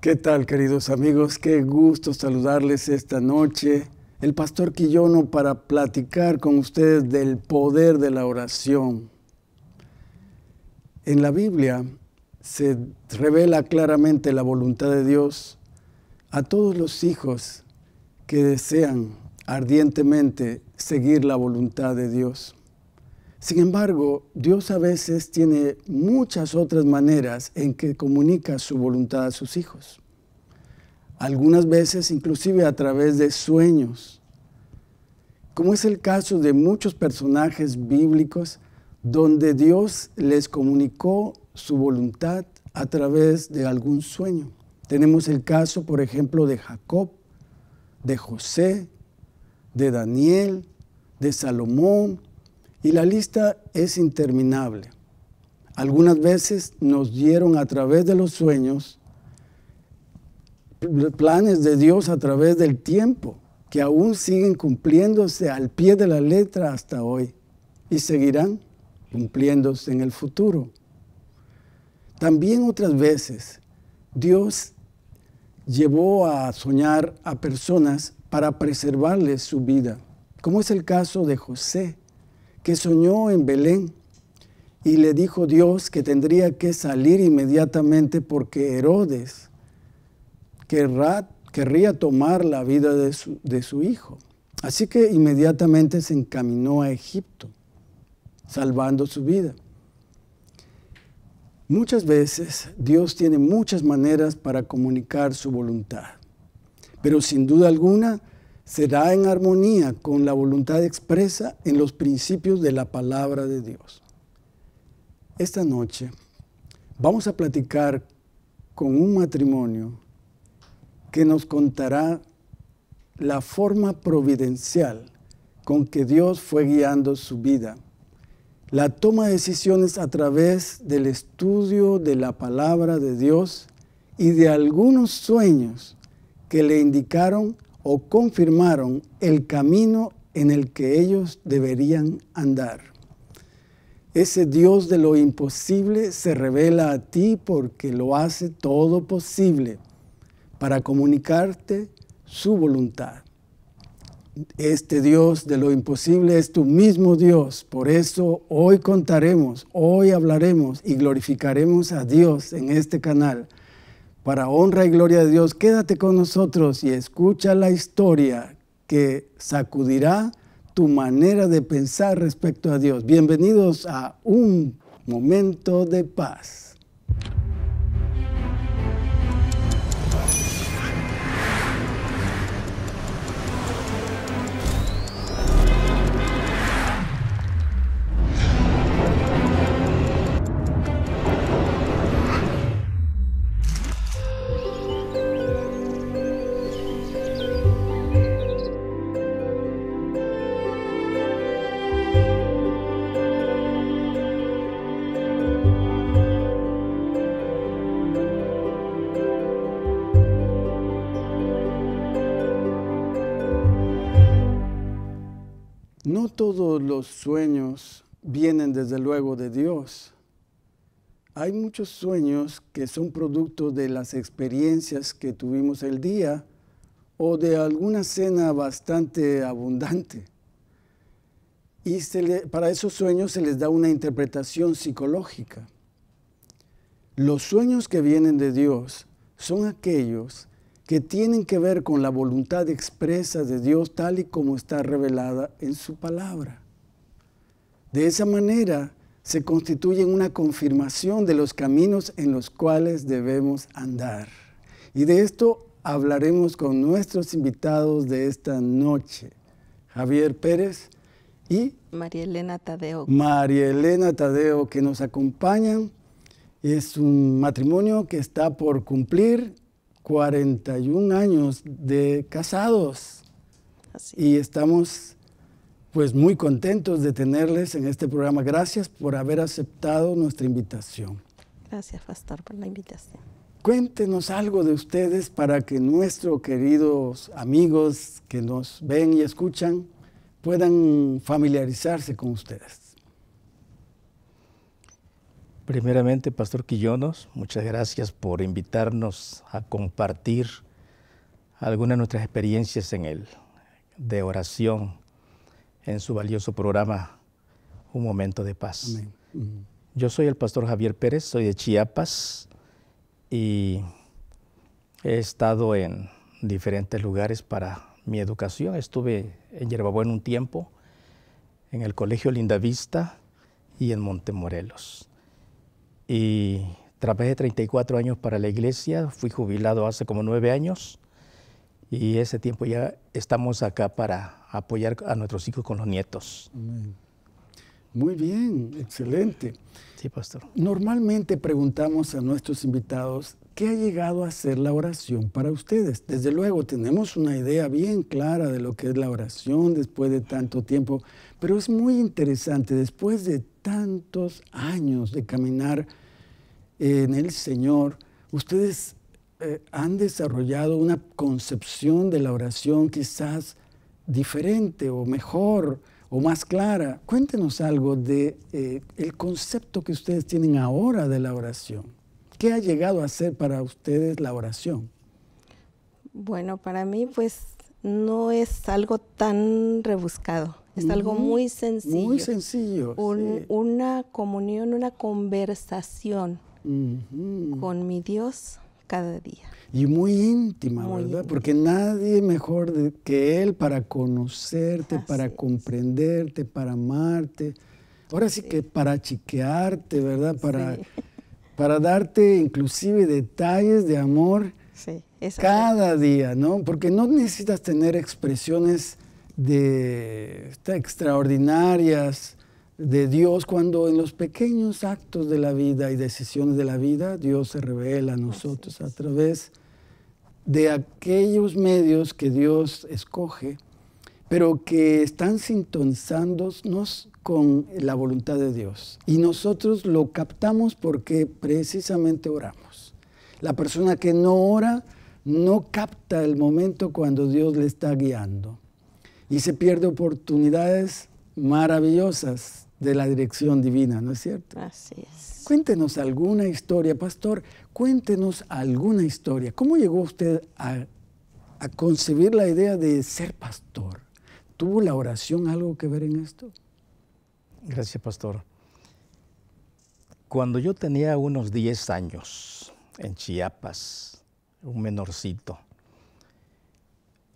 ¿Qué tal, queridos amigos? Qué gusto saludarles esta noche. El pastor Quillono para platicar con ustedes del poder de la oración. En la Biblia se revela claramente la voluntad de Dios a todos los hijos que desean ardientemente seguir la voluntad de Dios. Sin embargo, Dios a veces tiene muchas otras maneras en que comunica su voluntad a sus hijos. Algunas veces inclusive a través de sueños, como es el caso de muchos personajes bíblicos donde Dios les comunicó su voluntad a través de algún sueño. Tenemos el caso, por ejemplo, de Jacob, de José, de Daniel, de Salomón, y la lista es interminable. Algunas veces nos dieron a través de los sueños planes de Dios a través del tiempo, que aún siguen cumpliéndose al pie de la letra hasta hoy y seguirán cumpliéndose en el futuro. También otras veces Dios llevó a soñar a personas para preservarles su vida, como es el caso de José, que soñó en Belén y le dijo Dios que tendría que salir inmediatamente porque Herodes querría tomar la vida de su hijo. Así que inmediatamente se encaminó a Egipto, salvando su vida. Muchas veces Dios tiene muchas maneras para comunicar su voluntad, pero sin duda alguna, será en armonía con la voluntad expresa en los principios de la palabra de Dios. Esta noche vamos a platicar con un matrimonio que nos contará la forma providencial con que Dios fue guiando su vida, la toma de decisiones a través del estudio de la palabra de Dios y de algunos sueños que le indicaron o confirmaron el camino en el que ellos deberían andar. Ese Dios de lo imposible se revela a ti porque lo hace todo posible para comunicarte su voluntad. Este Dios de lo imposible es tu mismo Dios. Por eso hoy contaremos, hoy hablaremos y glorificaremos a Dios en este canal para honra y gloria de Dios, quédate con nosotros y escucha la historia que sacudirá tu manera de pensar respecto a Dios. Bienvenidos a un momento de paz. todos los sueños vienen desde luego de Dios. Hay muchos sueños que son producto de las experiencias que tuvimos el día o de alguna cena bastante abundante. Y para esos sueños se les da una interpretación psicológica. Los sueños que vienen de Dios son aquellos que tienen que ver con la voluntad expresa de Dios tal y como está revelada en su palabra. De esa manera se constituyen una confirmación de los caminos en los cuales debemos andar. Y de esto hablaremos con nuestros invitados de esta noche, Javier Pérez y María Elena Tadeo. María Elena Tadeo, que nos acompañan. Es un matrimonio que está por cumplir 41 años de casados. Y estamos pues muy contentos de tenerles en este programa. Gracias por haber aceptado nuestra invitación. Gracias, Pastor, por la invitación. Cuéntenos algo de ustedes para que nuestros queridos amigos que nos ven y escuchan puedan familiarizarse con ustedes. Primeramente, Pastor Quillonos, muchas gracias por invitarnos a compartir algunas de nuestras experiencias en el de oración, en su valioso programa Un Momento de Paz. Yo soy el Pastor Javier Pérez, soy de Chiapas y he estado en diferentes lugares para mi educación. Estuve en Yerbabuena un tiempo, en el Colegio Lindavista y en Montemorelos y trabajé 34 años para la iglesia, fui jubilado hace como nueve años y ese tiempo ya estamos acá para apoyar a nuestros hijos con los nietos. Muy bien, excelente. Sí, pastor. Normalmente preguntamos a nuestros invitados qué ha llegado a ser la oración para ustedes. Desde luego tenemos una idea bien clara de lo que es la oración después de tanto tiempo, pero es muy interesante después de tantos años de caminar en el Señor, ustedes eh, han desarrollado una concepción de la oración quizás diferente o mejor o más clara. Cuéntenos algo de eh, el concepto que ustedes tienen ahora de la oración. ¿Qué ha llegado a ser para ustedes la oración? Bueno, para mí pues no es algo tan rebuscado. Es algo muy sencillo. Muy sencillo. Una comunión, una conversación con mi Dios cada día. Y muy íntima, ¿verdad? Porque nadie mejor que Él para conocerte, para comprenderte, para amarte. Ahora sí, que para chiquearte, ¿verdad? Para, para darte inclusive detalles de amor cada día, ¿no? Porque no necesitas tener expresiones de extraordinarias de Dios cuando en los pequeños actos de la vida y decisiones de la vida, Dios se revela a nosotros a través de aquellos medios que Dios escoge, pero que están sintonizándonos con la voluntad de Dios. Y nosotros lo captamos porque precisamente oramos. La persona que no ora no capta el momento cuando Dios le está guiando y se pierde oportunidades maravillosas de la dirección divina, ¿no es cierto? Así es. Cuéntenos alguna historia, pastor, cuéntenos alguna historia. ¿Cómo llegó usted a, concebir la idea de ser pastor? ¿Tuvo la oración algo que ver en esto? Gracias, pastor. Cuando yo tenía unos 10 años en Chiapas, un menorcito,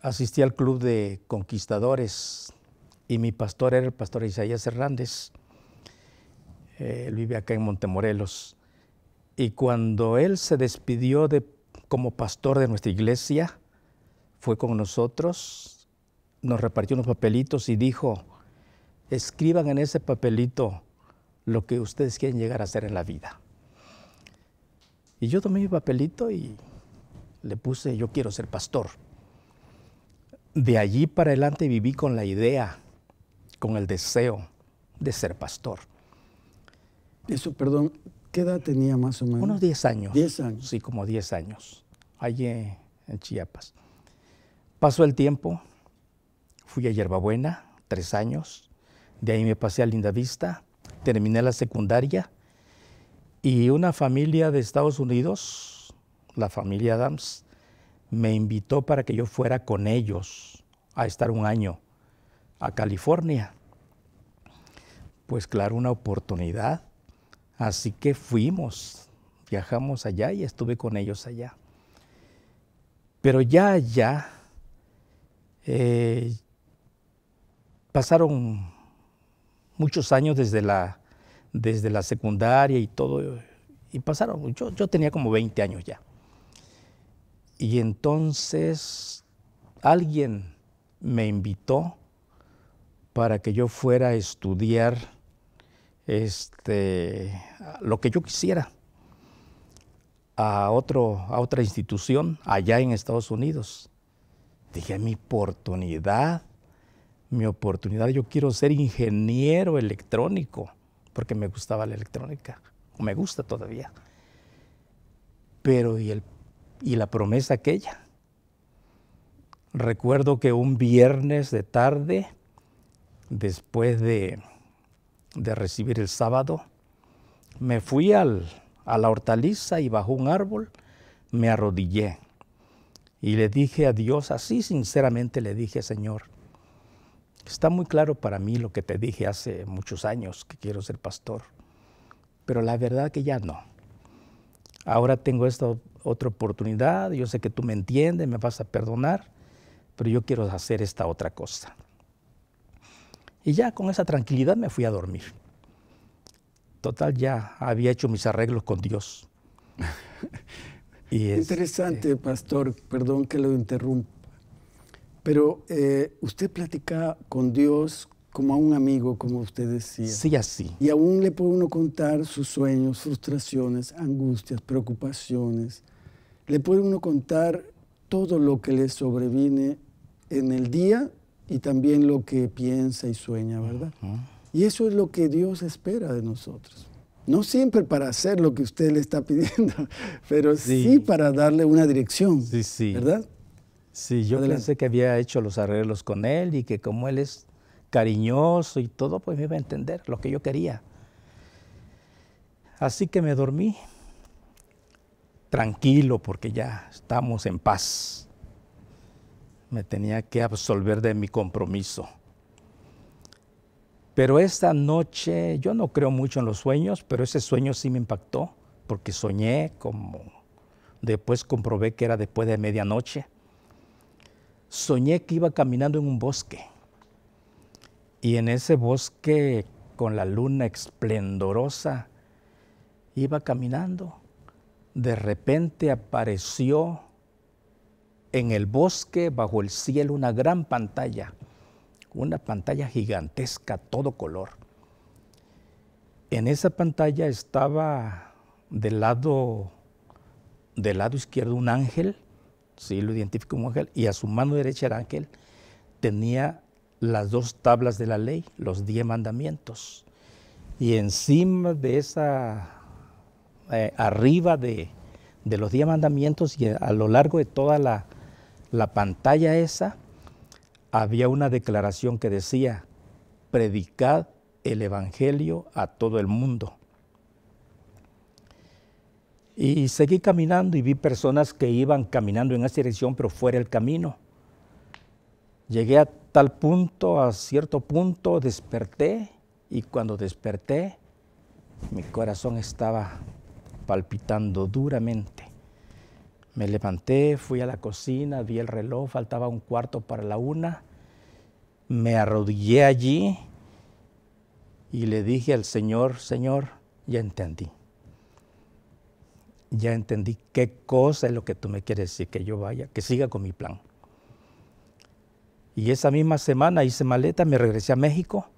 asistí al club de conquistadores y mi pastor era el pastor Isaías Hernández. Él vive acá en Montemorelos. Y cuando él se despidió de, como pastor de nuestra iglesia, fue con nosotros, nos repartió unos papelitos y dijo, escriban en ese papelito lo que ustedes quieren llegar a hacer en la vida. Y yo tomé mi papelito y le puse, yo quiero ser pastor. De allí para adelante viví con la idea con el deseo de ser pastor. Eso, perdón, ¿qué edad tenía más o menos? Unos 10 años. 10 años. Sí, como 10 años, allí en, Chiapas. Pasó el tiempo, fui a Yerbabuena, tres años, de ahí me pasé a Linda Vista, terminé la secundaria y una familia de Estados Unidos, la familia Adams, me invitó para que yo fuera con ellos a estar un año a California. Pues claro, una oportunidad. Así que fuimos, viajamos allá y estuve con ellos allá. Pero ya allá eh, pasaron muchos años desde la, desde la secundaria y todo, y pasaron, yo, yo tenía como 20 años ya. Y entonces alguien me invitó para que yo fuera a estudiar este, lo que yo quisiera a, otro, a otra institución allá en Estados Unidos. Dije, mi oportunidad, mi oportunidad, yo quiero ser ingeniero electrónico, porque me gustaba la electrónica, me gusta todavía. Pero y, y la promesa aquella. Recuerdo que un viernes de tarde, después de, recibir el sábado, me fui a la hortaliza y bajo un árbol me arrodillé y le dije a Dios, así sinceramente le dije, Señor, está muy claro para mí lo que te dije hace muchos años que quiero ser pastor, pero la verdad que ya no. Ahora tengo esta otra oportunidad, yo sé que tú me entiendes, me vas a perdonar, pero yo quiero hacer esta otra cosa. Y ya con esa tranquilidad me fui a dormir. Total, ya había hecho mis arreglos con Dios. Interesante, eh, pastor, perdón que lo interrumpa, pero eh, usted platica con Dios como a un amigo, como usted decía. Sí, así. Y aún le puede uno contar sus sueños, frustraciones, angustias, preocupaciones. Le puede uno contar todo lo que le sobreviene en el día y también lo que piensa y sueña, ¿verdad? Y eso es lo que Dios espera de nosotros. No siempre para hacer lo que usted le está pidiendo, pero sí, para darle una dirección, sí, sí. ¿verdad? Sí, yo pensé que había hecho los arreglos con él y que como él es cariñoso y todo, pues me iba a entender lo que yo quería. Así que me dormí tranquilo porque ya estamos en paz me tenía que absolver de mi compromiso. Pero esta noche, yo no creo mucho en los sueños, pero ese sueño sí me impactó, porque soñé como, después comprobé que era después de medianoche. Soñé que iba caminando en un bosque. Y en ese bosque, con la luna esplendorosa, iba caminando. De repente apareció en el bosque, bajo el cielo, una gran pantalla, una pantalla gigantesca, todo color. En esa pantalla estaba del lado, del lado izquierdo un ángel, sí, lo identifico como ángel, y a su mano derecha el ángel tenía las dos tablas de la ley, los diez mandamientos. Y encima de esa, eh, arriba de, de los diez mandamientos y a lo largo de toda la, la pantalla esa, había una declaración que decía, predicad el Evangelio a todo el mundo. Y seguí caminando y vi personas que iban caminando en esa dirección, pero fuera el camino. Llegué a tal punto, a cierto punto, desperté y cuando desperté, mi corazón estaba palpitando duramente. Me levanté, fui a la cocina, vi el reloj, faltaba un cuarto para la una. Me arrodillé allí y le dije al Señor, Señor, ya entendí. Ya entendí qué cosa es lo que tú me quieres decir, que yo vaya, que siga con mi plan. Y esa misma semana hice maleta, me regresé a México,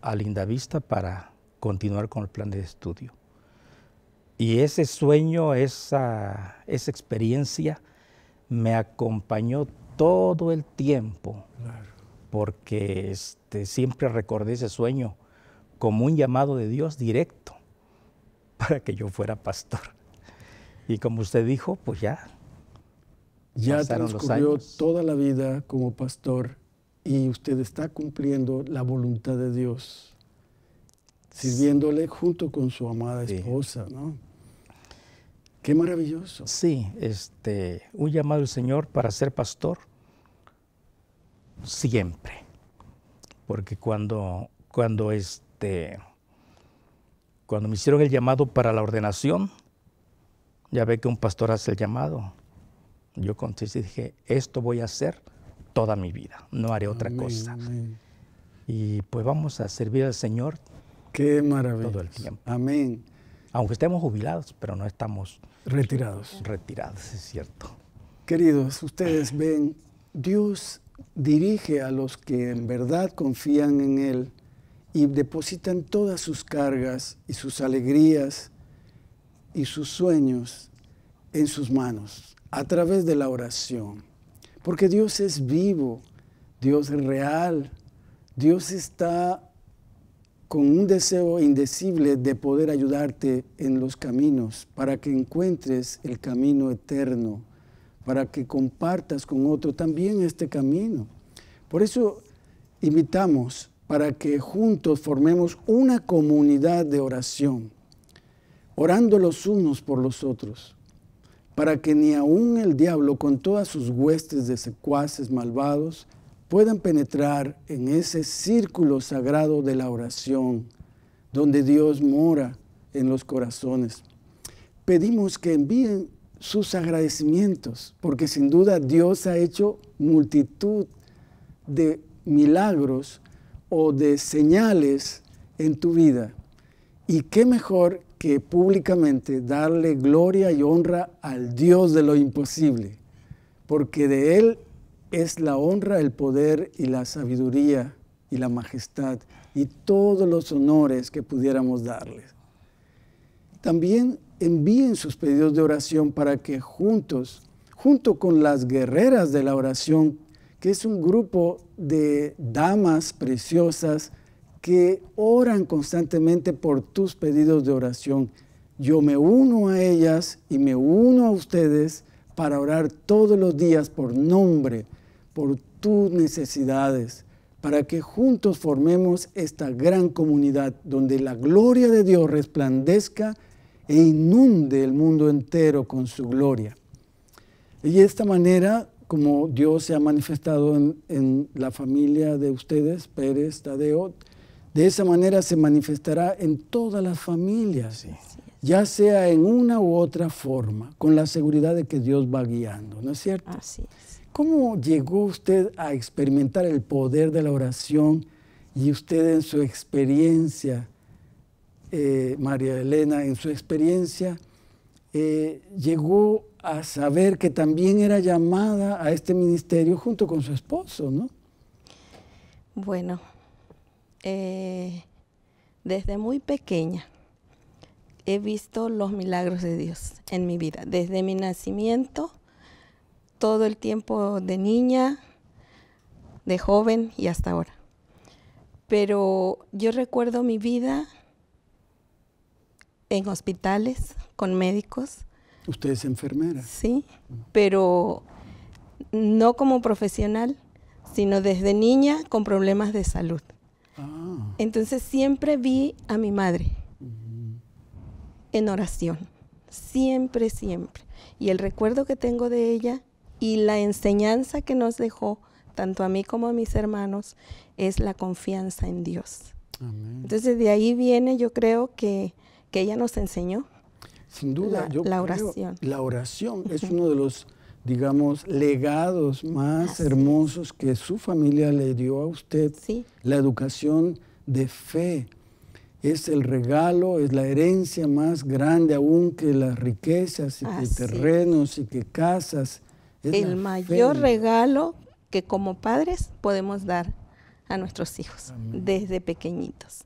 a Linda Vista, para continuar con el plan de estudio. Y ese sueño, esa, esa experiencia me acompañó todo el tiempo, porque este, siempre recordé ese sueño como un llamado de Dios directo para que yo fuera pastor. Y como usted dijo, pues ya. Ya transcurrió toda la vida como pastor y usted está cumpliendo la voluntad de Dios sirviéndole junto con su amada esposa, ¿no? Qué maravilloso. Sí, este, un llamado al Señor para ser pastor siempre. Porque cuando, cuando este, cuando me hicieron el llamado para la ordenación, ya ve que un pastor hace el llamado. Yo contesté y dije, esto voy a hacer toda mi vida, no haré otra cosa. Y pues vamos a servir al Señor Qué maravilla. Todo el tiempo. Amén. Aunque estemos jubilados, pero no estamos retirados. Retirados, es cierto. Queridos, ustedes ven, Dios dirige a los que en verdad confían en Él y depositan todas sus cargas y sus alegrías y sus sueños en sus manos a través de la oración. Porque Dios es vivo, Dios es real, Dios está con un deseo indecible de poder ayudarte en los caminos, para que encuentres el camino eterno, para que compartas con otro también este camino. Por eso invitamos para que juntos formemos una comunidad de oración, orando los unos por los otros, para que ni aun el diablo con todas sus huestes de secuaces malvados puedan penetrar en ese círculo sagrado de la oración, donde Dios mora en los corazones. Pedimos que envíen sus agradecimientos, porque sin duda Dios ha hecho multitud de milagros o de señales en tu vida. Y qué mejor que públicamente darle gloria y honra al Dios de lo imposible, porque de Él es la honra, el poder y la sabiduría y la majestad y todos los honores que pudiéramos darles. También envíen sus pedidos de oración para que juntos, junto con las guerreras de la oración, que es un grupo de damas preciosas que oran constantemente por tus pedidos de oración, yo me uno a ellas y me uno a ustedes para orar todos los días por nombre, por tus necesidades, para que juntos formemos esta gran comunidad donde la gloria de Dios resplandezca e inunde el mundo entero con su gloria. Y de esta manera, como Dios se ha manifestado en, la familia de ustedes, Pérez, Tadeo, de esa manera se manifestará en todas las familias, ya sea en una u otra forma, con la seguridad de que Dios va guiando, ¿no es cierto? Así es. ¿Cómo llegó usted a experimentar el poder de la oración y usted en su experiencia, eh, María Elena, en su experiencia, eh, llegó a saber que también era llamada a este ministerio junto con su esposo, ¿no? Bueno, eh, desde muy pequeña he visto los milagros de Dios en mi vida. Desde mi nacimiento todo el tiempo de niña, de joven y hasta ahora. Pero yo recuerdo mi vida en hospitales con médicos. Usted es enfermera. Sí, pero no como profesional, sino desde niña con problemas de salud. Ah. Entonces siempre vi a mi madre en oración, siempre, siempre. Y el recuerdo que tengo de ella y la enseñanza que nos dejó, tanto a mí como a mis hermanos, es la confianza en Dios. Entonces de ahí viene, yo creo que, ella nos enseñó. Sin duda, la, oración. la oración es uno de los, digamos, legados más hermosos que su familia le dio a usted. La educación de fe es el regalo, es la herencia más grande aún que las riquezas y que terrenos y que casas el mayor regalo que como padres podemos dar a nuestros hijos desde pequeñitos.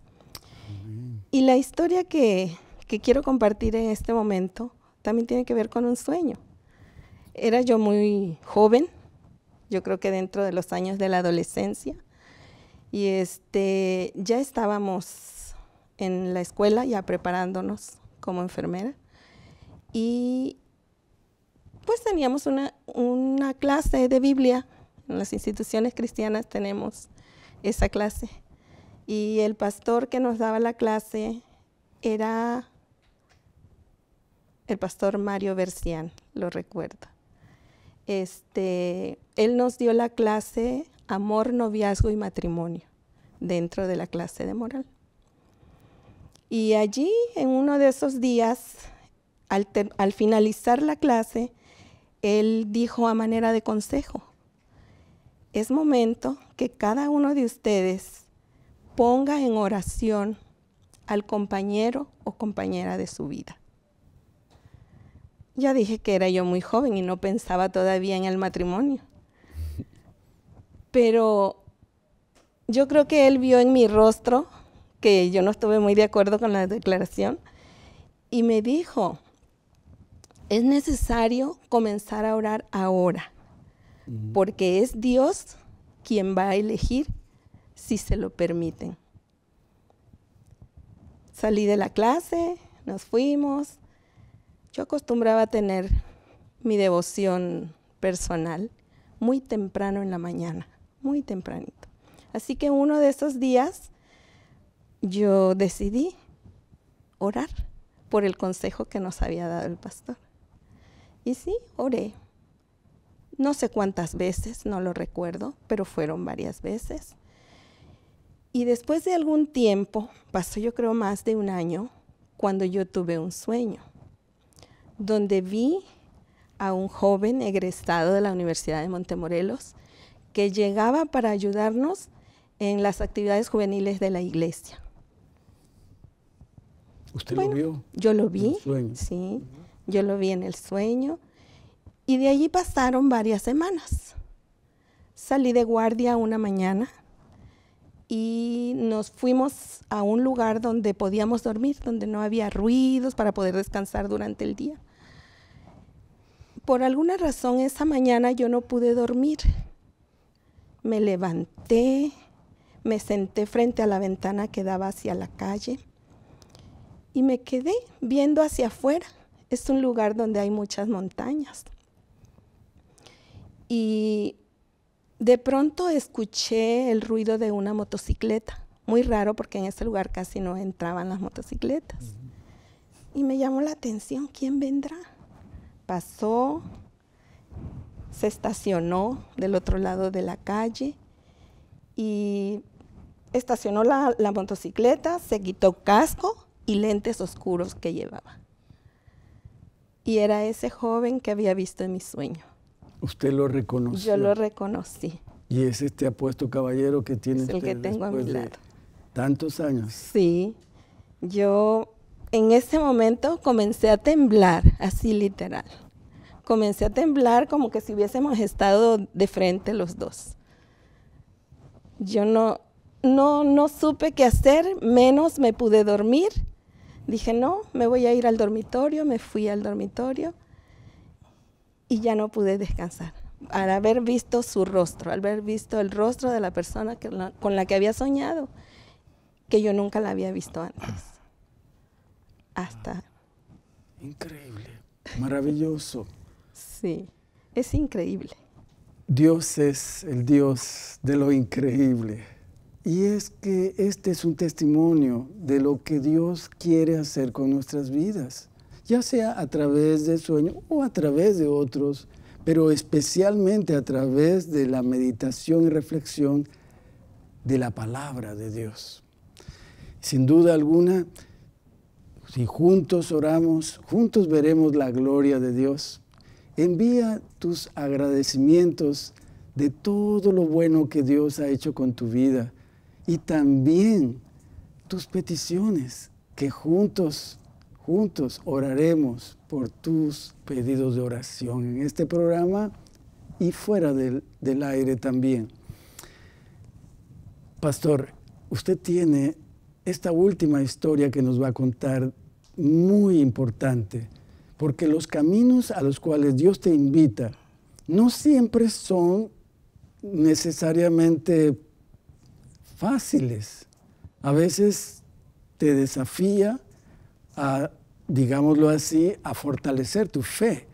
Y la historia que, quiero compartir en este momento también tiene que ver con un sueño. Era yo muy joven, yo creo que dentro de los años de la adolescencia, y este, ya estábamos en la escuela ya preparándonos como enfermera, y pues teníamos una, clase de Biblia. En las instituciones cristianas tenemos esa clase. Y el pastor que nos daba la clase era el pastor Mario Bercián, lo recuerdo. Este, él nos dio la clase Amor, Noviazgo y Matrimonio dentro de la clase de moral. Y allí, en uno de esos días, al finalizar la clase, él dijo a manera de consejo, es momento que cada uno de ustedes ponga en oración al compañero o compañera de su vida. Ya dije que era yo muy joven y no pensaba todavía en el matrimonio. Pero yo creo que él vio en mi rostro que yo no estuve muy de acuerdo con la declaración y me dijo, es necesario comenzar a orar ahora, porque es Dios quien va a elegir si se lo permiten. Salí de la clase, nos fuimos. Yo acostumbraba a tener mi devoción personal muy temprano en la mañana, muy tempranito. Así que uno de esos días yo decidí orar por el consejo que nos había dado el pastor. Y sí, oré. No sé cuántas veces, no lo recuerdo, pero fueron varias veces. Y después de algún tiempo, pasó yo creo más de un año, cuando yo tuve un sueño, donde vi a un joven egresado de la Universidad de Montemorelos que llegaba para ayudarnos en las actividades juveniles de la iglesia. ¿Usted lo vio? Yo lo vi, sí. Yo lo vi en el sueño y de allí pasaron varias semanas. Salí de guardia una mañana y nos fuimos a un lugar donde podíamos dormir, donde no había ruidos para poder descansar durante el día. Por alguna razón esa mañana yo no pude dormir. Me levanté, me senté frente a la ventana que daba hacia la calle y me quedé viendo hacia afuera es un lugar donde hay muchas montañas. Y de pronto escuché el ruido de una motocicleta, muy raro porque en ese lugar casi no entraban las motocicletas. Y me llamó la atención, ¿quién vendrá? Pasó, se estacionó del otro lado de la calle y estacionó la motocicleta, se quitó casco y lentes oscuros que llevaba y era ese joven que había visto en mi sueño. ¿Usted lo reconoció? Yo lo reconocí. ¿Y es este apuesto caballero que tiene es el que tengo a mi lado. ¿Tantos años? Sí. Yo en ese momento comencé a temblar, así literal. Comencé a temblar como que si hubiésemos estado de frente los dos. Yo no, no, no supe qué hacer, menos me pude dormir dije, no, me voy a ir al dormitorio, me fui al dormitorio y ya no pude descansar. Al haber visto su rostro, al haber visto el rostro de la persona con la que había soñado, que yo nunca la había visto antes. Hasta. Increíble, maravilloso. sí, es increíble. Dios es el Dios de lo increíble. Y es que este es un testimonio de lo que Dios quiere hacer con nuestras vidas, ya sea a través del sueño o a través de otros, pero especialmente a través de la meditación y reflexión de la palabra de Dios. Sin duda alguna, si juntos oramos, juntos veremos la gloria de Dios. Envía tus agradecimientos de todo lo bueno que Dios ha hecho con tu vida y también tus peticiones, que juntos, juntos oraremos por tus pedidos de oración en este programa y fuera del, del aire también. Pastor, usted tiene esta última historia que nos va a contar muy importante, porque los caminos a los cuales Dios te invita no siempre son necesariamente fáciles. A veces te desafía a, digámoslo así, a fortalecer tu fe,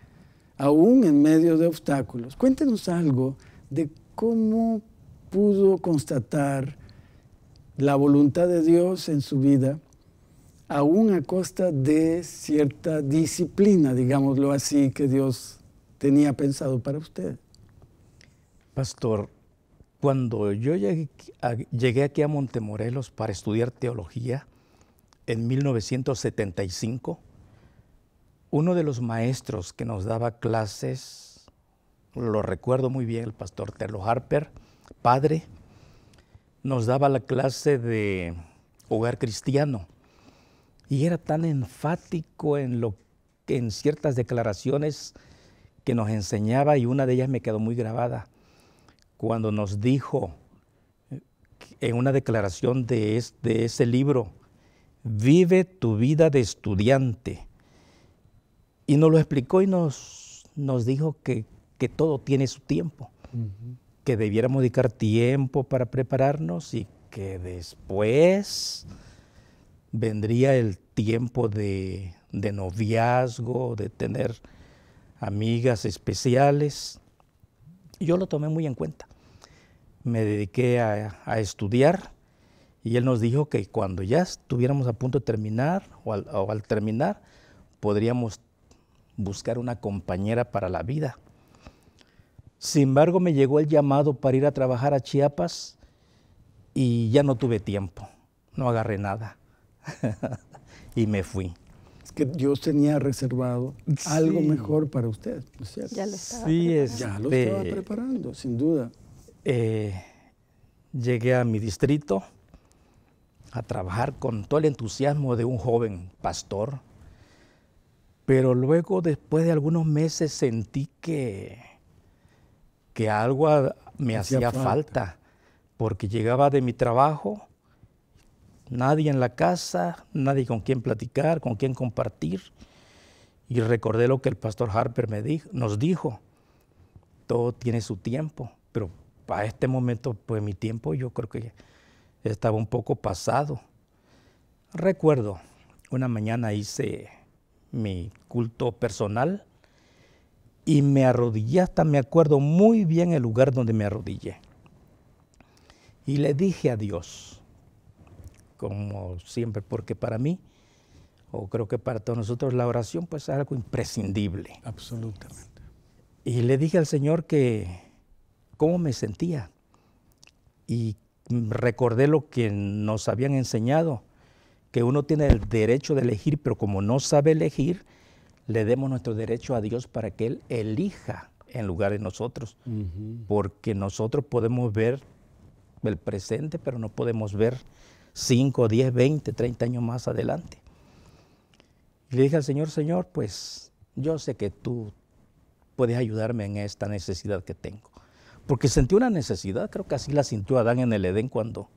aún en medio de obstáculos. Cuéntenos algo de cómo pudo constatar la voluntad de Dios en su vida, aún a costa de cierta disciplina, digámoslo así, que Dios tenía pensado para usted. Pastor, cuando yo llegué, aquí a Montemorelos para estudiar teología en 1975, uno de los maestros que nos daba clases, lo recuerdo muy bien, el pastor Terlo Harper, padre, nos daba la clase de hogar cristiano y era tan enfático en lo en ciertas declaraciones que nos enseñaba y una de ellas me quedó muy grabada cuando nos dijo eh, en una declaración de, ese libro, vive tu vida de estudiante. Y nos lo explicó y nos, dijo que, todo tiene su tiempo, que debiéramos dedicar tiempo para prepararnos y que después vendría el tiempo de noviazgo, de tener amigas especiales. Yo lo tomé muy en cuenta me dediqué a, estudiar y él nos dijo que cuando ya estuviéramos a punto de terminar o al, terminar, podríamos buscar una compañera para la vida. Sin embargo, me llegó el llamado para ir a trabajar a Chiapas y ya no tuve tiempo, no agarré nada y me fui. Es que yo tenía reservado algo mejor para usted. ¿no es Ya lo estaba este, preparando, sin duda. Eh, llegué a mi distrito a trabajar con todo el entusiasmo de un joven pastor, pero luego después de algunos meses sentí que, que algo me hacía falta. porque llegaba de mi trabajo, nadie en la casa, nadie con quien platicar, con quien compartir, y recordé lo que el pastor Harper nos dijo, todo tiene su tiempo, pero para este momento, pues mi tiempo yo creo que estaba un poco pasado. Recuerdo, una mañana hice mi culto personal y me arrodillé, hasta me acuerdo muy bien el lugar donde me arrodillé. Y le dije a Dios, como siempre, porque para mí, o creo que para todos nosotros, la oración pues es algo imprescindible. Absolutamente. Y le dije al Señor que cómo me sentía. Y recordé lo que nos habían enseñado, que uno tiene el derecho de elegir, pero como no sabe elegir, le demos nuestro derecho a Dios para que Él elija en lugar de nosotros, porque nosotros podemos ver el presente, pero no podemos ver 5, 10, 20, 30 años más adelante. Y le dije al Señor, Señor, pues yo sé que tú puedes ayudarme en esta necesidad que tengo porque sentí una necesidad, creo que así la sintió Adán en el Edén cuando,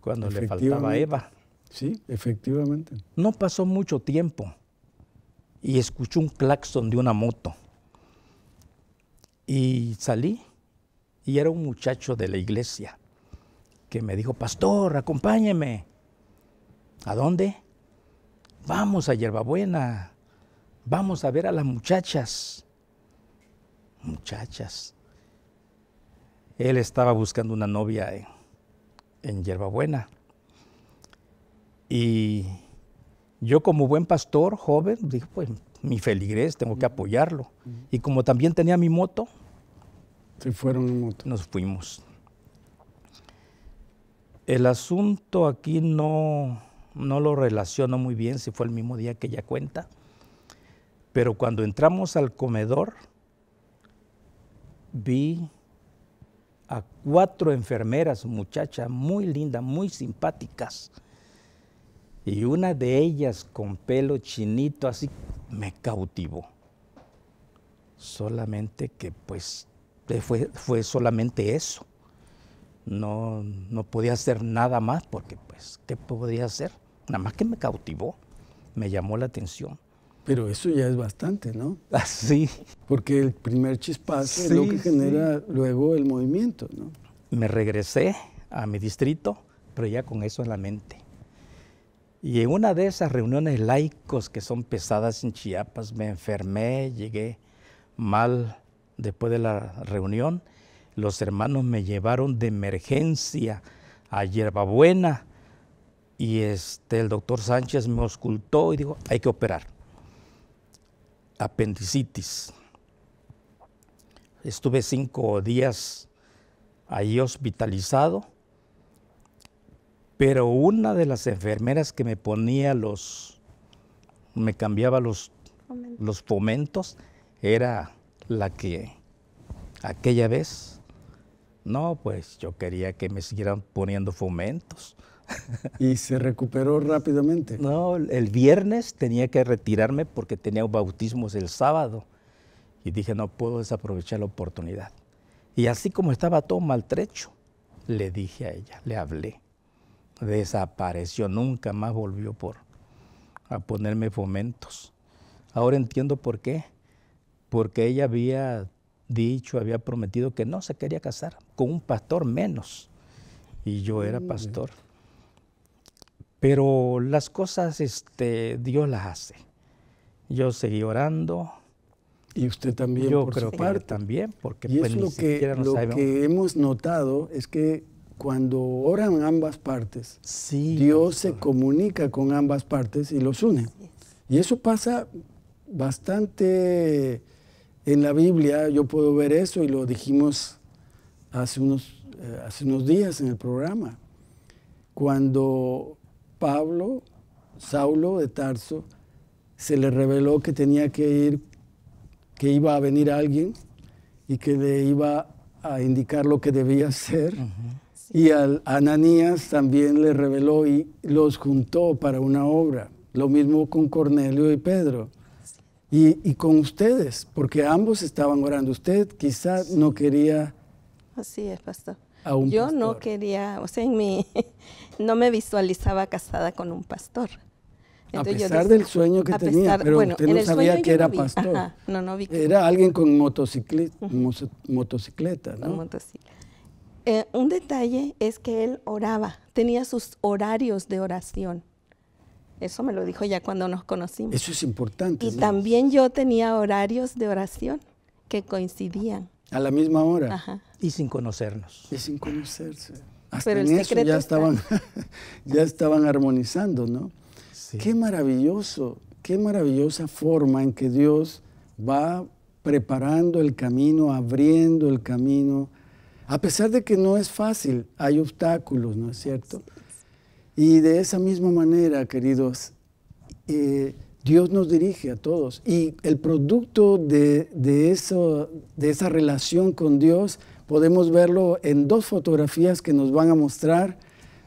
cuando le faltaba a Eva. Sí, efectivamente. No pasó mucho tiempo y escuché un claxon de una moto. Y salí y era un muchacho de la iglesia que me dijo, pastor, acompáñeme. ¿A dónde? Vamos a Hierbabuena, vamos a ver a las muchachas. Muchachas él estaba buscando una novia en, en Yerbabuena. Y yo como buen pastor joven, dije, pues mi feligres tengo que apoyarlo. Y como también tenía mi moto, fueron Nos fuimos. El asunto aquí no, no lo relaciono muy bien, si fue el mismo día que ella cuenta, pero cuando entramos al comedor, vi a cuatro enfermeras, muchachas muy lindas, muy simpáticas. Y una de ellas con pelo chinito así me cautivó. Solamente que pues eh, fue, solamente eso. No, no podía hacer nada más porque pues, ¿qué podía hacer? Nada más que me cautivó, me llamó la atención. Pero eso ya es bastante, ¿no? Así. Ah, Porque el primer chispazo es lo que genera luego el movimiento, ¿no? Me regresé a mi distrito, pero ya con eso en la mente. Y en una de esas reuniones laicos que son pesadas en Chiapas, me enfermé, llegué mal después de la reunión. Los hermanos me llevaron de emergencia a Hierbabuena y este, el doctor Sánchez me auscultó y dijo, hay que operar apendicitis. Estuve cinco días ahí hospitalizado, pero una de las enfermeras que me ponía los, me cambiaba los, los fomentos, era la que aquella vez, no, pues yo quería que me siguieran poniendo fomentos ¿Y se recuperó rápidamente? No, el viernes tenía que retirarme porque tenía bautismos el sábado. Y dije, no puedo desaprovechar la oportunidad. Y así como estaba todo maltrecho, le dije a ella, le hablé. Desapareció, nunca más volvió por, a ponerme fomentos. Ahora entiendo por qué. Porque ella había dicho, había prometido que no se quería casar con un pastor menos. Y yo era mm, pastor. Pero las cosas este, Dios las hace. Yo seguí orando. Y usted también, yo por creo su parte. Que también, porque y pues es lo, que, lo que hemos notado es que cuando oran ambas partes, Dios se comunica con ambas partes y los une. Y eso pasa bastante en la Biblia, yo puedo ver eso y lo dijimos hace unos, eh, hace unos días en el programa. Cuando Pablo, Saulo de Tarso, se le reveló que tenía que ir, que iba a venir alguien y que le iba a indicar lo que debía hacer. Y a Ananías también le reveló y los juntó para una obra. Lo mismo con Cornelio y Pedro. Y, y con ustedes, porque ambos estaban orando. Usted quizás no quería... Así es, pastor. Yo no quería, o sea, en mi, no me visualizaba casada con un pastor. a pesar del sueño que tenía, pero bueno, no sabía que era pastor. era alguien con motocicleta, motocicleta ¿no? Con motocicleta. Eh, un detalle es que él oraba, tenía sus horarios de oración. Eso me lo dijo ya cuando nos conocimos. Eso es importante. Y también yo tenía horarios de oración que coincidían. A la misma hora. Ajá. Y sin conocernos. Y sin conocerse. Hasta en eso ya estaban, ya estaban armonizando, ¿no? Qué maravilloso, qué maravillosa forma en que Dios va preparando el camino, abriendo el camino, a pesar de que no es fácil, hay obstáculos, ¿no es cierto? Y de esa misma manera, queridos, eh, Dios nos dirige a todos. Y el producto de, de, eso, de esa relación con Dios Podemos verlo en dos fotografías que nos van a mostrar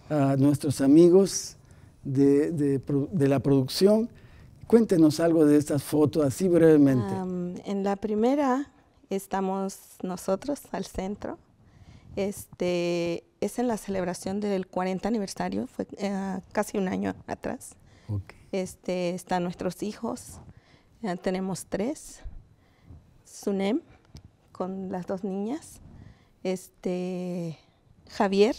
a ah, nuestros amigos de, la producción. Cuéntenos algo de estas fotos, así brevemente. en la primera estamos nosotros al centro. Este, es en la celebración del 40 aniversario, fue eh, casi un año atrás. Este, están nuestros hijos, eh, tenemos tres, Sunem con las dos niñas, este, Javier,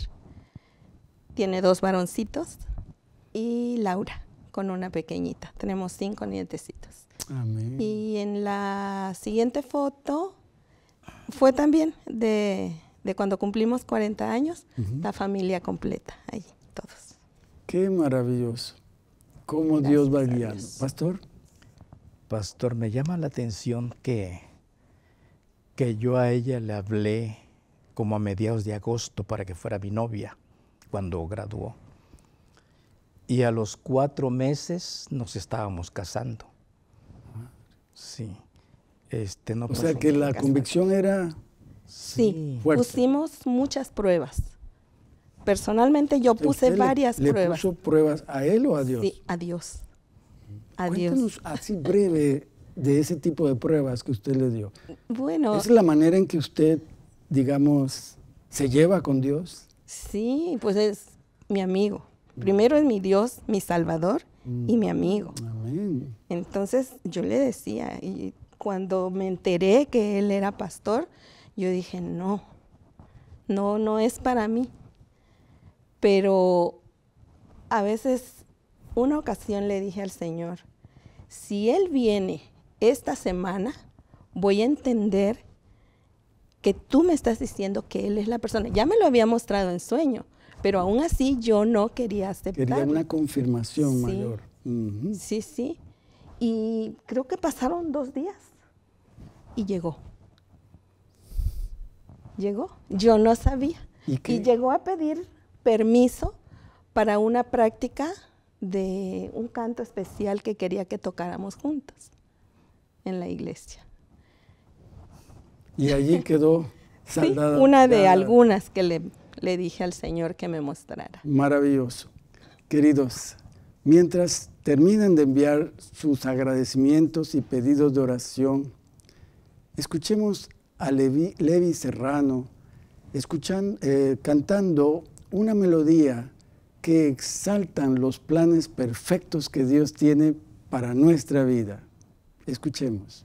tiene dos varoncitos, y Laura, con una pequeñita. Tenemos cinco nietecitos. Y en la siguiente foto fue también de, cuando cumplimos 40 años, la familia completa, ahí, todos. Qué maravilloso. Cómo Dios va guiando. Pastor. Pastor, me llama la atención que, que yo a ella le hablé como a mediados de agosto para que fuera mi novia cuando graduó. Y a los cuatro meses nos estábamos casando. Sí. Este, no o sea que la convicción era... Sí, pusimos muchas pruebas. Personalmente yo puse varias pruebas. ¿Le puso pruebas a él o a Dios? Sí, a Dios. A Dios. así breve de ese tipo de pruebas que usted le dio. Bueno. Es la manera en que usted digamos, se lleva con Dios? Sí, pues es mi amigo. Primero es mi Dios, mi Salvador mm. y mi amigo. Amén. Entonces yo le decía, y cuando me enteré que él era pastor, yo dije, no, no, no es para mí. Pero a veces, una ocasión le dije al Señor, si Él viene esta semana, voy a entender que tú me estás diciendo que Él es la persona. Ya me lo había mostrado en sueño, pero aún así yo no quería aceptar. Quería una confirmación mayor. Sí, sí. Y creo que pasaron dos días y llegó. Llegó. Yo no sabía. ¿Y, y llegó a pedir permiso para una práctica de un canto especial que quería que tocáramos juntos en la iglesia. Y allí quedó saldada. Sí, una de algunas que le, dije al Señor que me mostrara. Maravilloso. Queridos, mientras terminan de enviar sus agradecimientos y pedidos de oración, escuchemos a Levi, Serrano eh, cantando una melodía que exaltan los planes perfectos que Dios tiene para nuestra vida. Escuchemos.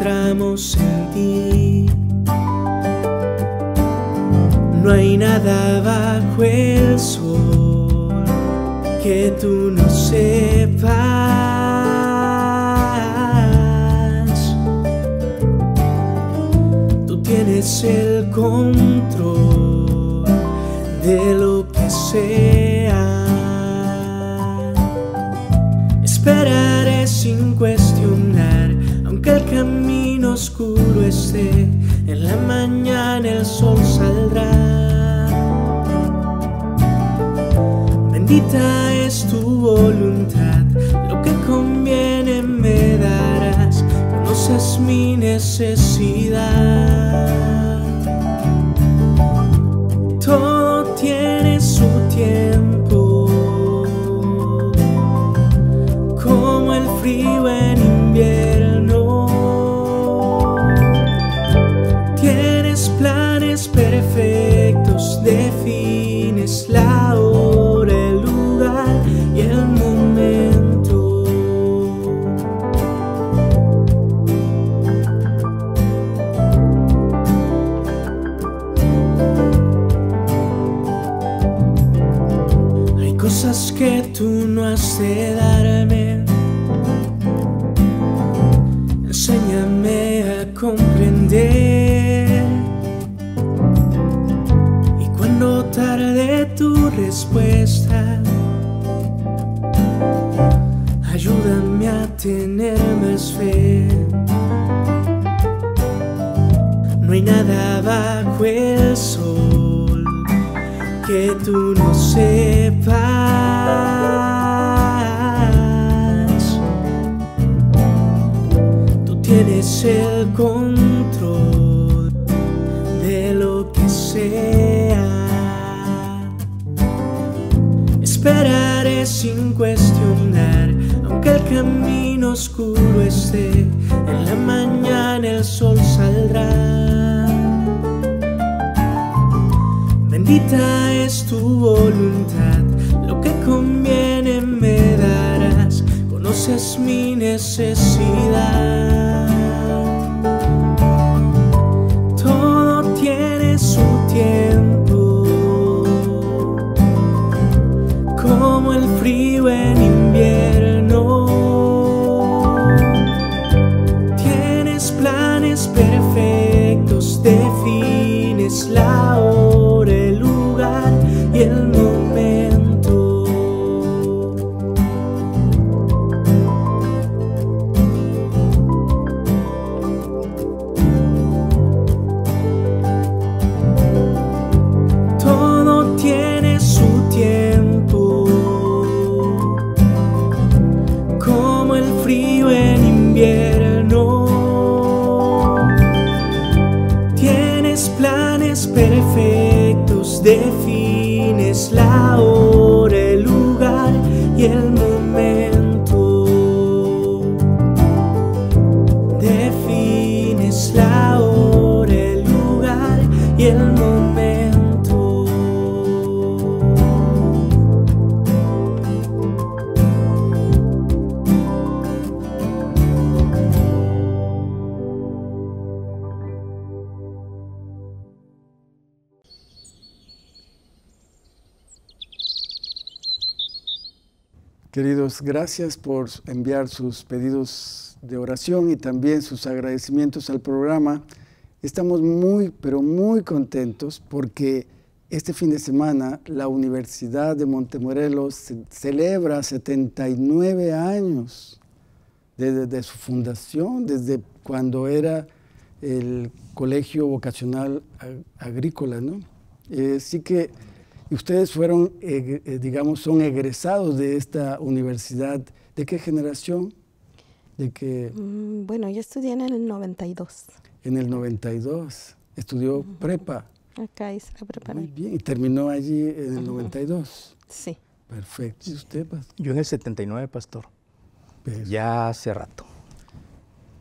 encontramos. Merci. bajo el sol que tú no sepas. Tú tienes el control de lo que sea. Esperaré sin cuestionar, aunque el camino oscuro esté, en la mañana el sol saldrá. es tu voluntad, lo que conviene me darás, conoces mi necesidad. gracias por enviar sus pedidos de oración y también sus agradecimientos al programa. Estamos muy, pero muy contentos porque este fin de semana la Universidad de Montemorelos celebra 79 años desde, su fundación, desde cuando era el Colegio Vocacional Agrícola, ¿no? Eh, que y ustedes fueron, eh, eh, digamos, son egresados de esta universidad. ¿De qué generación? De que... Mm, bueno, yo estudié en el 92. En el 92. Estudió prepa. Acá hice la prepa. Muy bien. ¿Y terminó allí en el 92? Sí. Perfecto. ¿Y usted, pastor? Yo en el 79, pastor. Ya hace rato.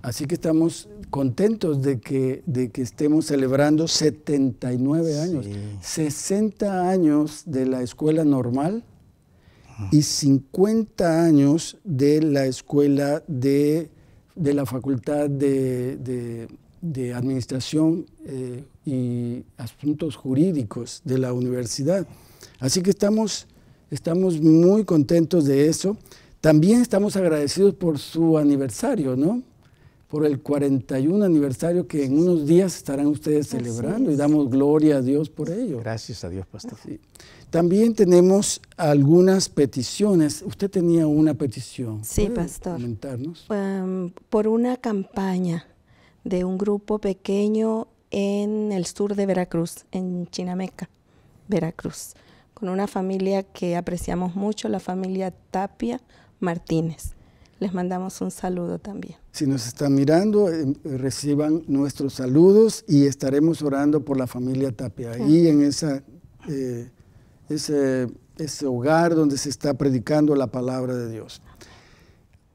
Así que estamos contentos de que, estemos celebrando 79 años, 60 años de la escuela normal y 50 años de la escuela de, la Facultad de, Administración eh, y Asuntos Jurídicos de la universidad. Así que estamos, estamos muy contentos de eso. También estamos agradecidos por su aniversario, ¿no? por el 41 aniversario que en unos días estarán ustedes celebrando y damos gloria a Dios por ello. Gracias a Dios, pastor. También tenemos algunas peticiones. Usted tenía una petición. Sí, pastor. Comentarnos? por una campaña de un grupo pequeño en el sur de Veracruz, en Chinameca, Veracruz, con una familia que apreciamos mucho, la familia Tapia Martínez les mandamos un saludo también. Si nos están mirando, eh, reciban nuestros saludos y estaremos orando por la familia Tapia. Ahí en esa, eh, ese, hogar donde se está predicando la palabra de Dios.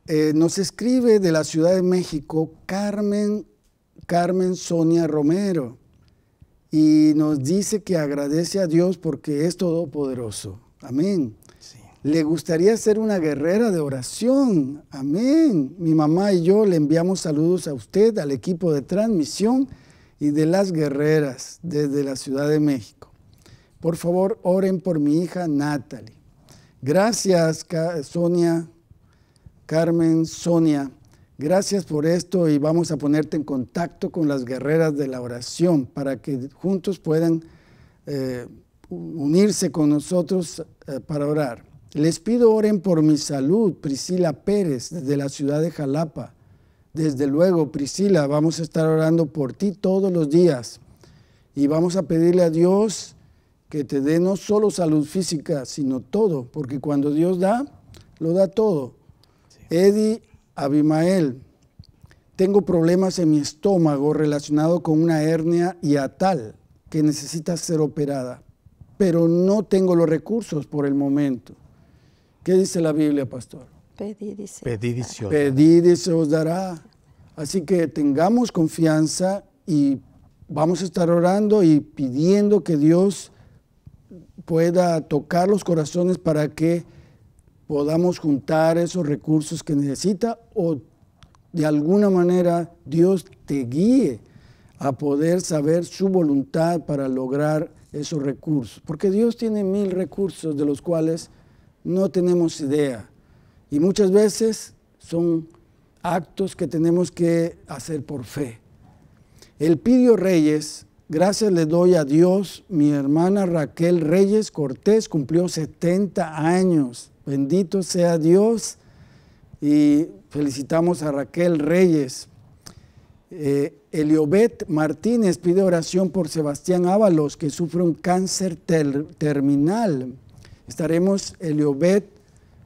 Eh, nos escribe de la Ciudad de México Carmen, Carmen Sonia Romero y nos dice que agradece a Dios porque es todopoderoso. Amén le gustaría ser una guerrera de oración. Amén. Mi mamá y yo le enviamos saludos a usted, al equipo de transmisión y de las guerreras desde la Ciudad de México. Por favor, oren por mi hija Natalie. Gracias, Sonia, Carmen, Sonia. Gracias por esto y vamos a ponerte en contacto con las guerreras de la oración para que juntos puedan eh, unirse con nosotros eh, para orar. Les pido oren por mi salud, Priscila Pérez, desde la ciudad de Jalapa. Desde luego, Priscila, vamos a estar orando por ti todos los días. Y vamos a pedirle a Dios que te dé no solo salud física, sino todo, porque cuando Dios da, lo da todo. Eddie Abimael, tengo problemas en mi estómago relacionado con una hernia hiatal que necesita ser operada, pero no tengo los recursos por el momento. ¿Qué dice la Biblia, pastor? Pedid y se os Pedid y se os dará. Así que tengamos confianza y vamos a estar orando y pidiendo que Dios pueda tocar los corazones para que podamos juntar esos recursos que necesita o de alguna manera Dios te guíe a poder saber su voluntad para lograr esos recursos. Porque Dios tiene mil recursos de los cuales no tenemos idea. Y muchas veces son actos que tenemos que hacer por fe. El Pidio Reyes, gracias le doy a Dios, mi hermana Raquel Reyes Cortés cumplió 70 años. Bendito sea Dios y felicitamos a Raquel Reyes. Eh, Eliobet Martínez pide oración por Sebastián Ábalos, que sufre un cáncer terminal. Estaremos Eliobet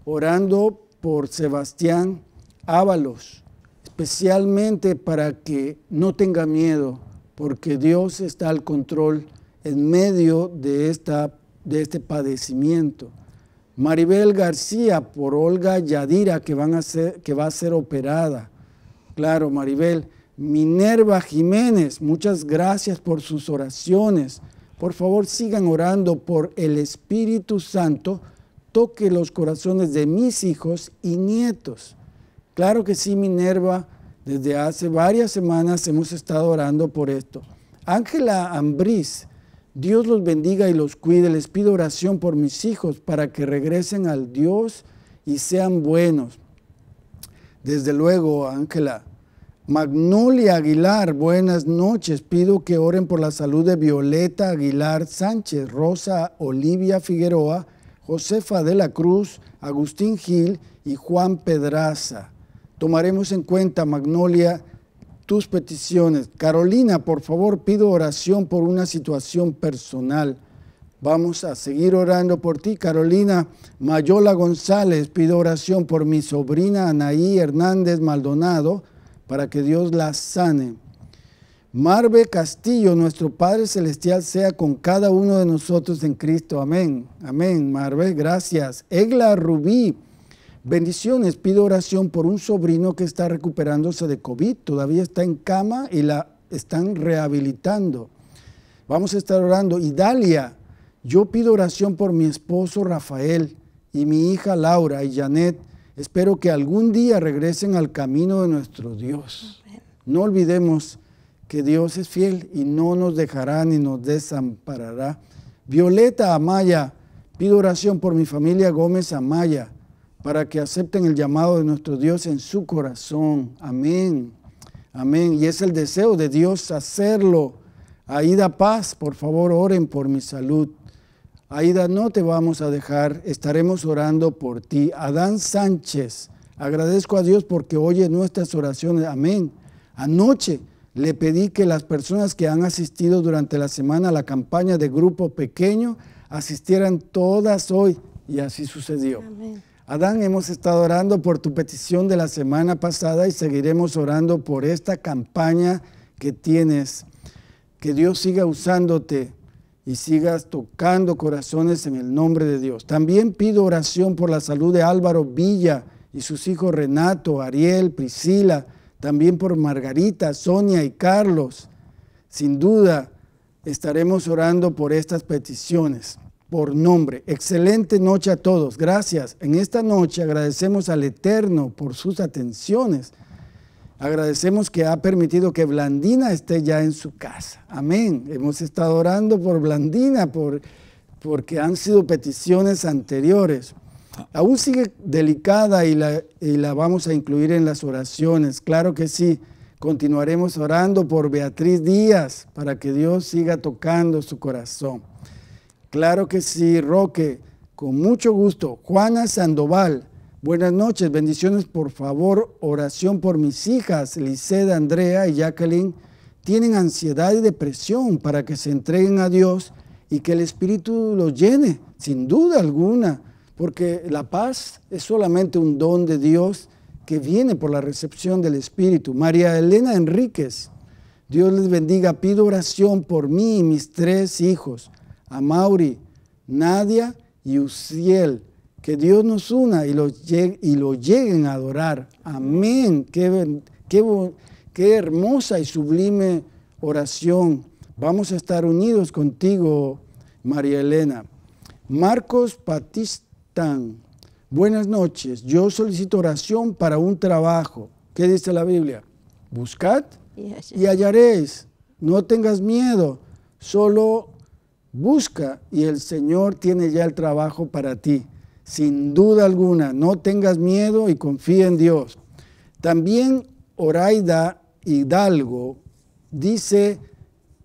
orando por Sebastián Ábalos, especialmente para que no tenga miedo, porque Dios está al control en medio de, esta, de este padecimiento. Maribel García por Olga Yadira, que va a ser operada. Claro, Maribel. Minerva Jiménez, muchas gracias por sus oraciones. Por favor, sigan orando por el Espíritu Santo, toque los corazones de mis hijos y nietos. Claro que sí, Minerva, desde hace varias semanas hemos estado orando por esto. Ángela Ambriz, Dios los bendiga y los cuide. Les pido oración por mis hijos para que regresen al Dios y sean buenos. Desde luego, Ángela, Magnolia Aguilar, buenas noches. Pido que oren por la salud de Violeta Aguilar Sánchez, Rosa Olivia Figueroa, Josefa de la Cruz, Agustín Gil y Juan Pedraza. Tomaremos en cuenta, Magnolia, tus peticiones. Carolina, por favor, pido oración por una situación personal. Vamos a seguir orando por ti, Carolina. Mayola González, pido oración por mi sobrina Anaí Hernández Maldonado para que Dios la sane. Marve Castillo, nuestro Padre Celestial, sea con cada uno de nosotros en Cristo. Amén. Amén. Marve, gracias. Egla Rubí, bendiciones. Pido oración por un sobrino que está recuperándose de COVID. Todavía está en cama y la están rehabilitando. Vamos a estar orando. Y Dalia, yo pido oración por mi esposo Rafael y mi hija Laura y Janet Espero que algún día regresen al camino de nuestro Dios. No olvidemos que Dios es fiel y no nos dejará ni nos desamparará. Violeta Amaya, pido oración por mi familia Gómez Amaya para que acepten el llamado de nuestro Dios en su corazón. Amén. Amén. Y es el deseo de Dios hacerlo. Aida Paz, por favor, oren por mi salud. Aida, no te vamos a dejar, estaremos orando por ti. Adán Sánchez, agradezco a Dios porque oye nuestras oraciones. Amén. Anoche le pedí que las personas que han asistido durante la semana a la campaña de grupo pequeño asistieran todas hoy y así sucedió. Adán, hemos estado orando por tu petición de la semana pasada y seguiremos orando por esta campaña que tienes. Que Dios siga usándote y sigas tocando corazones en el nombre de Dios. También pido oración por la salud de Álvaro Villa y sus hijos Renato, Ariel, Priscila, también por Margarita, Sonia y Carlos. Sin duda, estaremos orando por estas peticiones, por nombre. Excelente noche a todos. Gracias. En esta noche agradecemos al Eterno por sus atenciones Agradecemos que ha permitido que Blandina esté ya en su casa. Amén. Hemos estado orando por Blandina por, porque han sido peticiones anteriores. Aún sigue delicada y la, y la vamos a incluir en las oraciones. Claro que sí. Continuaremos orando por Beatriz Díaz para que Dios siga tocando su corazón. Claro que sí, Roque. Con mucho gusto. Juana Sandoval Buenas noches, bendiciones por favor, oración por mis hijas, Liceda, Andrea y Jacqueline. Tienen ansiedad y depresión para que se entreguen a Dios y que el Espíritu los llene, sin duda alguna, porque la paz es solamente un don de Dios que viene por la recepción del Espíritu. María Elena Enríquez, Dios les bendiga, pido oración por mí y mis tres hijos, a Nadia y Uziel que Dios nos una y lo, y lleguen a adorar. Amén. Qué, qué hermosa y sublime oración. Vamos a estar unidos contigo, María Elena. Marcos Patistán, buenas noches. Yo solicito oración para un trabajo. ¿Qué dice la Biblia? Buscad y hallaréis. No tengas miedo, solo busca y el Señor tiene ya el trabajo para ti sin duda alguna, no tengas miedo y confía en Dios. También Oraida Hidalgo dice,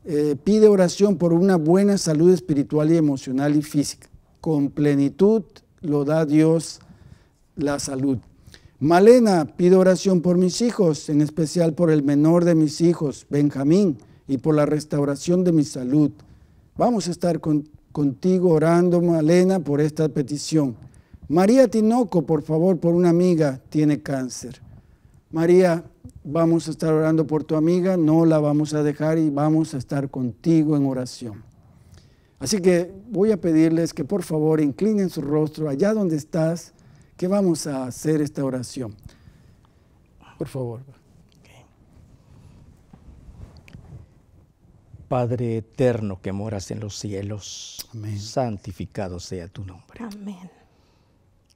eh, pide oración por una buena salud espiritual y emocional y física. Con plenitud lo da Dios la salud. Malena, pido oración por mis hijos, en especial por el menor de mis hijos, Benjamín, y por la restauración de mi salud. Vamos a estar contigo orando, Malena, por esta petición. María Tinoco, por favor, por una amiga, tiene cáncer. María, vamos a estar orando por tu amiga, no la vamos a dejar y vamos a estar contigo en oración. Así que voy a pedirles que por favor inclinen su rostro allá donde estás, que vamos a hacer esta oración. Por favor. Padre eterno que moras en los cielos, santificado sea tu nombre. Amén.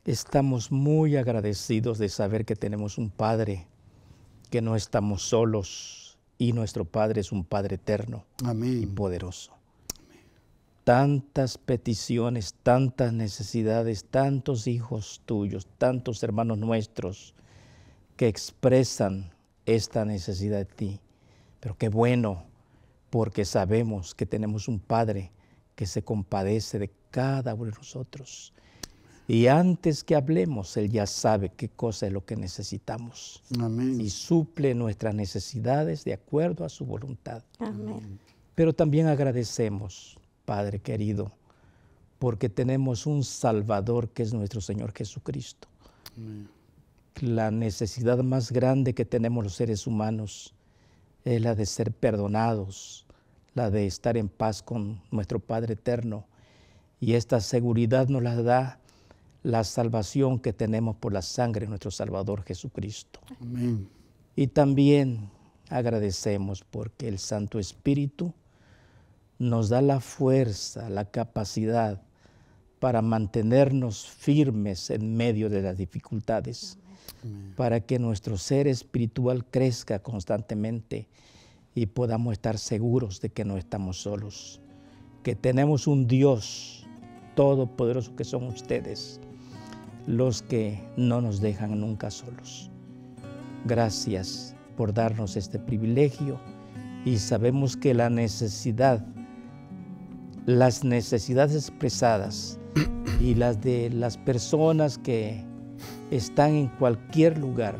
Estamos muy agradecidos de saber que tenemos un Padre, que no estamos solos y nuestro Padre es un Padre eterno y poderoso. Tantas peticiones, tantas necesidades, tantos hijos tuyos, tantos hermanos nuestros que expresan esta necesidad de ti. Pero qué bueno, porque sabemos que tenemos un Padre que se compadece de cada uno de nosotros y antes que hablemos, Él ya sabe qué cosa es lo que necesitamos. Amén. Y suple nuestras necesidades de acuerdo a su voluntad. Amén. Pero también agradecemos, Padre querido, porque tenemos un Salvador que es nuestro Señor Jesucristo. La necesidad más grande que tenemos los seres humanos es la de ser perdonados, la de estar en paz con nuestro Padre eterno. Y esta seguridad nos la da la salvación que tenemos por la sangre de nuestro Salvador Jesucristo. Amén. Y también agradecemos porque el Santo Espíritu nos da la fuerza, la capacidad para mantenernos firmes en medio de las dificultades, para que nuestro ser espiritual crezca constantemente y podamos estar seguros de que no estamos solos, que tenemos un Dios todopoderoso que son ustedes los que no nos dejan nunca solos. Gracias por darnos este privilegio y sabemos que la necesidad, las necesidades expresadas y las de las personas que están en cualquier lugar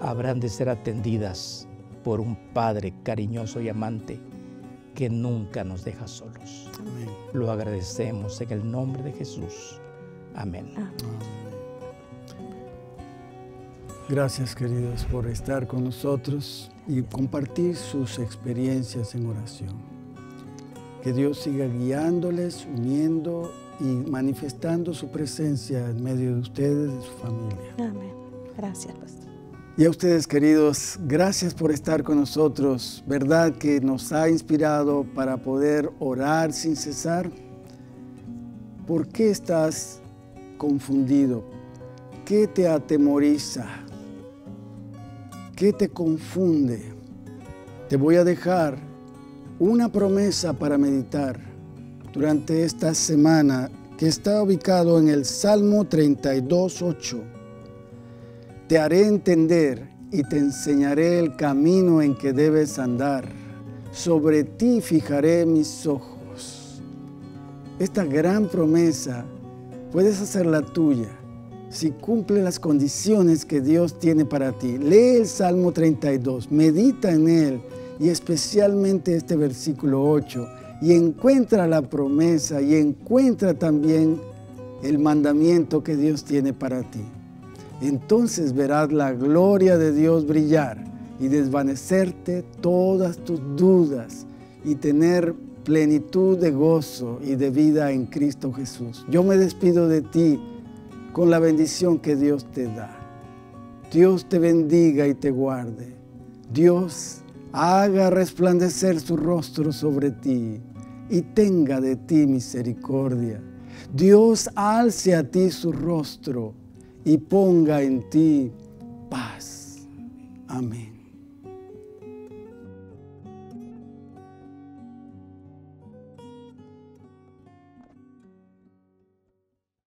habrán de ser atendidas por un Padre cariñoso y amante que nunca nos deja solos. Lo agradecemos en el nombre de Jesús. Amén. Gracias queridos por estar con nosotros y compartir sus experiencias en oración. Que Dios siga guiándoles, uniendo y manifestando su presencia en medio de ustedes y de su familia. Amén. Gracias, pastor. Y a ustedes, queridos, gracias por estar con nosotros. ¿Verdad que nos ha inspirado para poder orar sin cesar? ¿Por qué estás confundido? ¿Qué te atemoriza? ¿Qué te confunde? Te voy a dejar una promesa para meditar durante esta semana que está ubicado en el Salmo 32.8. Te haré entender y te enseñaré el camino en que debes andar. Sobre ti fijaré mis ojos. Esta gran promesa puedes la tuya si cumple las condiciones que Dios tiene para ti. Lee el Salmo 32, medita en él y especialmente este versículo 8 y encuentra la promesa y encuentra también el mandamiento que Dios tiene para ti. Entonces verás la gloria de Dios brillar y desvanecerte todas tus dudas y tener plenitud de gozo y de vida en Cristo Jesús. Yo me despido de ti con la bendición que Dios te da. Dios te bendiga y te guarde. Dios haga resplandecer su rostro sobre ti y tenga de ti misericordia. Dios alce a ti su rostro y ponga en ti paz. Amén.